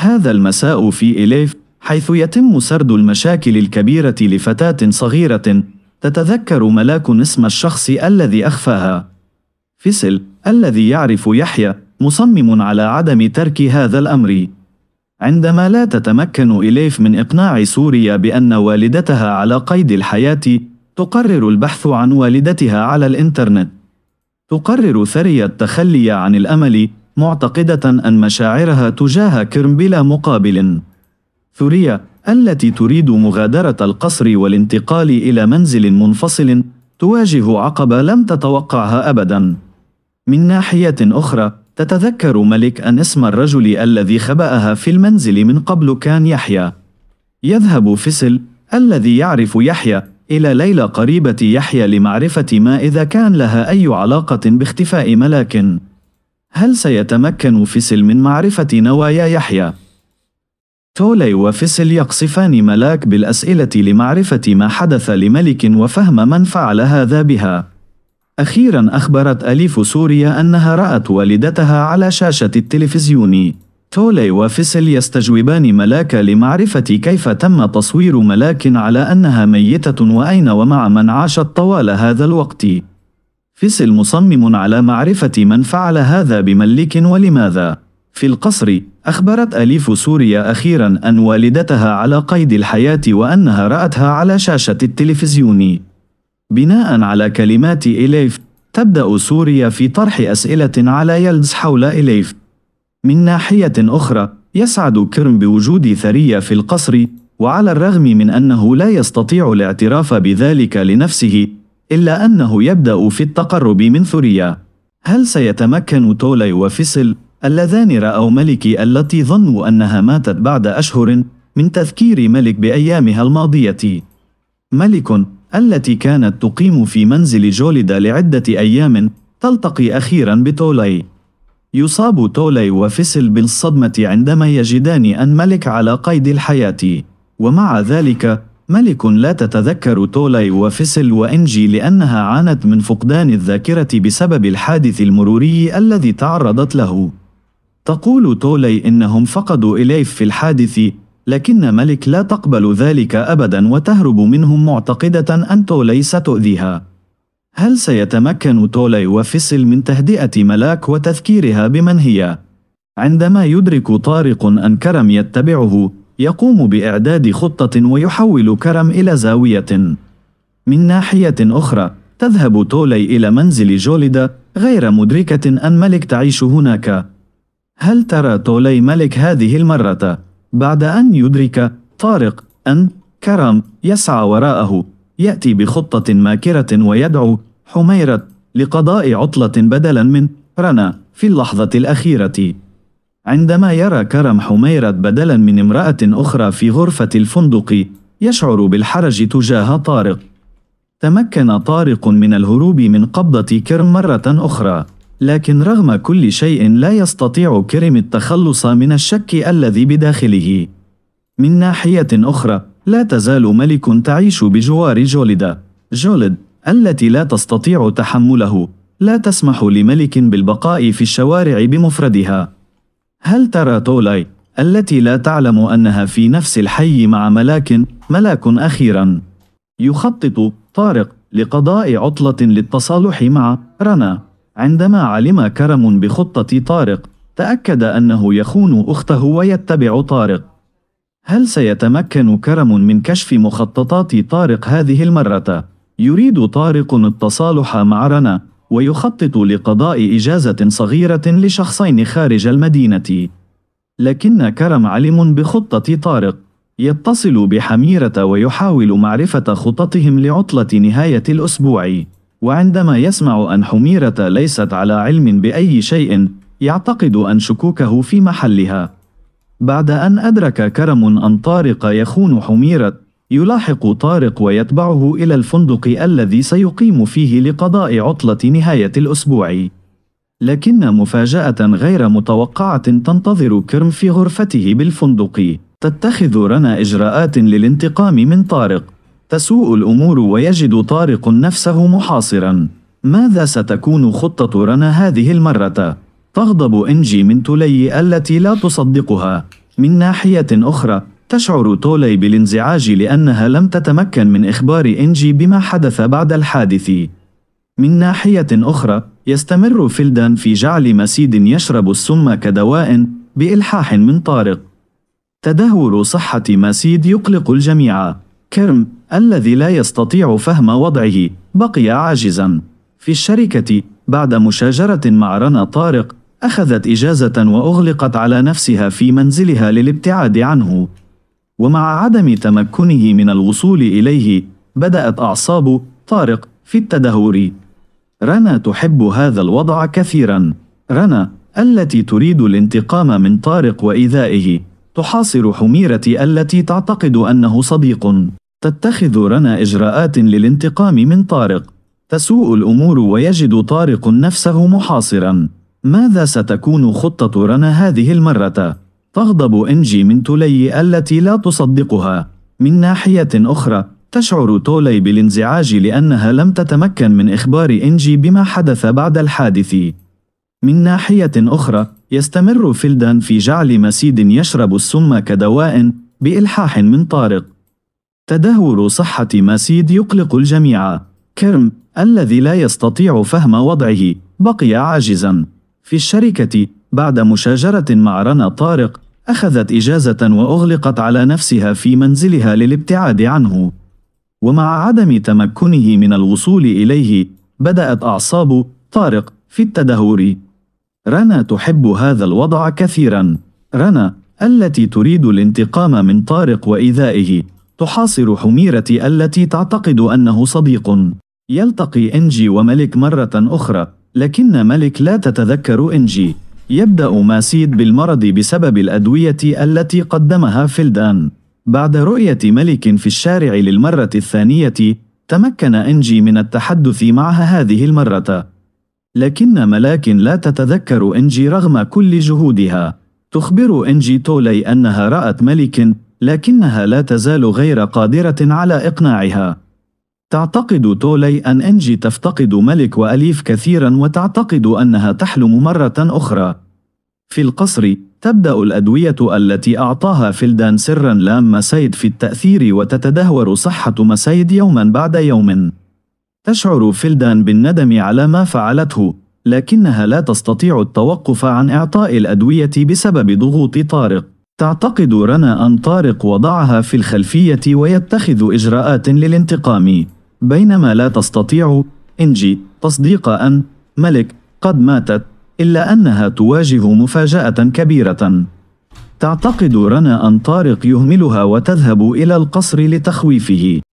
هذا المساء في إليف حيث يتم سرد المشاكل الكبيرة لفتاة صغيرة تتذكر ملاك اسم الشخص الذي أخفاها فيسل الذي يعرف يحيى مصمم على عدم ترك هذا الأمر عندما لا تتمكن إليف من إقناع سوريا بأن والدتها على قيد الحياة تقرر البحث عن والدتها على الإنترنت تقرر ثريا التخلي عن الأمل معتقدة أن مشاعرها تجاه كرم بلا مقابل. ثوريا التي تريد مغادرة القصر والانتقال إلى منزل منفصل تواجه عقبة لم تتوقعها أبدا. من ناحية أخرى تتذكر ملك أن اسم الرجل الذي خبأها في المنزل من قبل كان يحيى. يذهب فسل الذي يعرف يحيى إلى ليلى قريبة يحيى لمعرفة ما إذا كان لها أي علاقة باختفاء ملاك. هل سيتمكن فيسل من معرفة نوايا يحيى؟ تولي وفيسل يقصفان ملاك بالأسئلة لمعرفة ما حدث لملك وفهم من فعل هذا بها. أخيرا أخبرت أليف سوريا أنها رأت والدتها على شاشة التلفزيون. تولي وفيسل يستجوبان ملاك لمعرفة كيف تم تصوير ملاك على أنها ميتة وأين ومع من عاشت طوال هذا الوقت. فيسل مصمم على معرفة من فعل هذا بملك ولماذا. في القصر، أخبرت أليف سوريا أخيرا أن والدتها على قيد الحياة وأنها رأتها على شاشة التلفزيون. بناء على كلمات إليف، تبدأ سوريا في طرح أسئلة على يلز حول إليف. من ناحية أخرى، يسعد كرم بوجود ثرية في القصر، وعلى الرغم من أنه لا يستطيع الاعتراف بذلك لنفسه، إلا أنه يبدأ في التقرب من ثوريا. هل سيتمكن تولاي وفيسل اللذان رأوا ملكي التي ظنوا أنها ماتت بعد أشهر من تذكير ملك بأيامها الماضية ملك التي كانت تقيم في منزل جولدا لعدة أيام تلتقي أخيرا بتولاي يصاب تولاي وفيسل بالصدمة عندما يجدان أن ملك على قيد الحياة ومع ذلك ملك لا تتذكر تولاي وفيسل وإنجي لأنها عانت من فقدان الذاكرة بسبب الحادث المروري الذي تعرضت له. تقول تولاي إنهم فقدوا إليف في الحادث، لكن ملك لا تقبل ذلك أبدا وتهرب منهم معتقدة أن تولاي ستؤذيها. هل سيتمكن تولاي وفيسل من تهدئة ملاك وتذكيرها بمن هي؟ عندما يدرك طارق أن كرم يتبعه، يقوم بإعداد خطة ويحول كرم إلى زاوية. من ناحية أخرى، تذهب تولي إلى منزل جوليدا غير مدركة أن ملك تعيش هناك. هل ترى تولي ملك هذه المرة؟ بعد أن يدرك طارق أن كرم يسعى وراءه، يأتي بخطة ماكرة ويدعو حميرة لقضاء عطلة بدلا من رنا في اللحظة الأخيرة. عندما يرى كرم حميرة بدلا من امرأة أخرى في غرفة الفندق يشعر بالحرج تجاه طارق تمكن طارق من الهروب من قبضة كرم مرة أخرى لكن رغم كل شيء لا يستطيع كرم التخلص من الشك الذي بداخله من ناحية أخرى لا تزال ملك تعيش بجوار جولدا جولد التي لا تستطيع تحمله لا تسمح لملك بالبقاء في الشوارع بمفردها هل ترى تولاي التي لا تعلم أنها في نفس الحي مع ملاك ملاك أخيرا يخطط طارق لقضاء عطلة للتصالح مع رنا عندما علم كرم بخطة طارق تأكد أنه يخون أخته ويتبع طارق هل سيتمكن كرم من كشف مخططات طارق هذه المرة؟ يريد طارق التصالح مع رنا ويخطط لقضاء إجازة صغيرة لشخصين خارج المدينة. لكن كرم علم بخطة طارق. يتصل بحميرة ويحاول معرفة خططهم لعطلة نهاية الأسبوع. وعندما يسمع أن حميرة ليست على علم بأي شيء، يعتقد أن شكوكه في محلها. بعد أن أدرك كرم أن طارق يخون حميرة، يلاحق طارق ويتبعه إلى الفندق الذي سيقيم فيه لقضاء عطلة نهاية الأسبوع. لكن مفاجأة غير متوقعة تنتظر كيرم في غرفته بالفندق. تتخذ رنا إجراءات للانتقام من طارق. تسوء الأمور ويجد طارق نفسه محاصرا. ماذا ستكون خطة رنا هذه المرة؟ تغضب إنجي من تولي التي لا تصدقها. من ناحية أخرى، تشعر تولي بالانزعاج لأنها لم تتمكن من إخبار إنجي بما حدث بعد الحادث. من ناحية أخرى، يستمر فيلدان في جعل مسيد يشرب السم كدواء بإلحاح من طارق. تدهور صحة مسيد يقلق الجميع. كيرم الذي لا يستطيع فهم وضعه بقي عاجزا. في الشركة بعد مشاجرة مع رنا طارق أخذت إجازة وأغلقت على نفسها في منزلها للابتعاد عنه ومع عدم تمكنه من الوصول إليه بدأت أعصاب طارق في التدهور رنا تحب هذا الوضع كثيرا رنا التي تريد الانتقام من طارق وإيذائه تحاصر حميرة التي تعتقد أنه صديق تتخذ رنا إجراءات للانتقام من طارق تسوء الأمور ويجد طارق نفسه محاصرا ماذا ستكون خطة رنا هذه المرة؟ تغضب إنجي من تولي التي لا تصدقها. من ناحية أخرى، تشعر تولي بالانزعاج لأنها لم تتمكن من إخبار إنجي بما حدث بعد الحادث. من ناحية أخرى، يستمر فيلدان في جعل مسيد يشرب السم كدواء بإلحاح من طارق. تدهور صحة مسيد يقلق الجميع. كيرم الذي لا يستطيع فهم وضعه بقي عاجزا. في الشركة بعد مشاجرة مع رنا طارق أخذت إجازة وأغلقت على نفسها في منزلها للابتعاد عنه ومع عدم تمكنه من الوصول إليه بدأت أعصاب طارق في التدهور رنا تحب هذا الوضع كثيرا رنا التي تريد الانتقام من طارق وإيذائه تحاصر حميرة التي تعتقد أنه صديق يلتقي إنجي وملك مرة أخرى لكن ملك لا تتذكر إنجي يبدأ ماسيد بالمرض بسبب الأدوية التي قدمها فيلدان. بعد رؤية ملك في الشارع للمرة الثانية، تمكن إنجي من التحدث معها هذه المرة. لكن ملاكن لا تتذكر إنجي رغم كل جهودها. تخبر إنجي تولي أنها رأت ملك لكنها لا تزال غير قادرة على إقناعها. تعتقد تولي أن إنجي تفتقد ملك وأليف كثيرا وتعتقد أنها تحلم مرة أخرى. في القصر، تبدأ الأدوية التي أعطاها فيلدان سرا لام مسيد في التأثير وتتدهور صحة مسايد يوما بعد يوم. تشعر فيلدان بالندم على ما فعلته، لكنها لا تستطيع التوقف عن إعطاء الأدوية بسبب ضغوط طارق. تعتقد رنا أن طارق وضعها في الخلفية ويتخذ إجراءات للانتقام. بينما لا تستطيع إنجي تصديق أن ملك قد ماتت إلا أنها تواجه مفاجأة كبيرة تعتقد رنا أن طارق يهملها وتذهب إلى القصر لتخويفه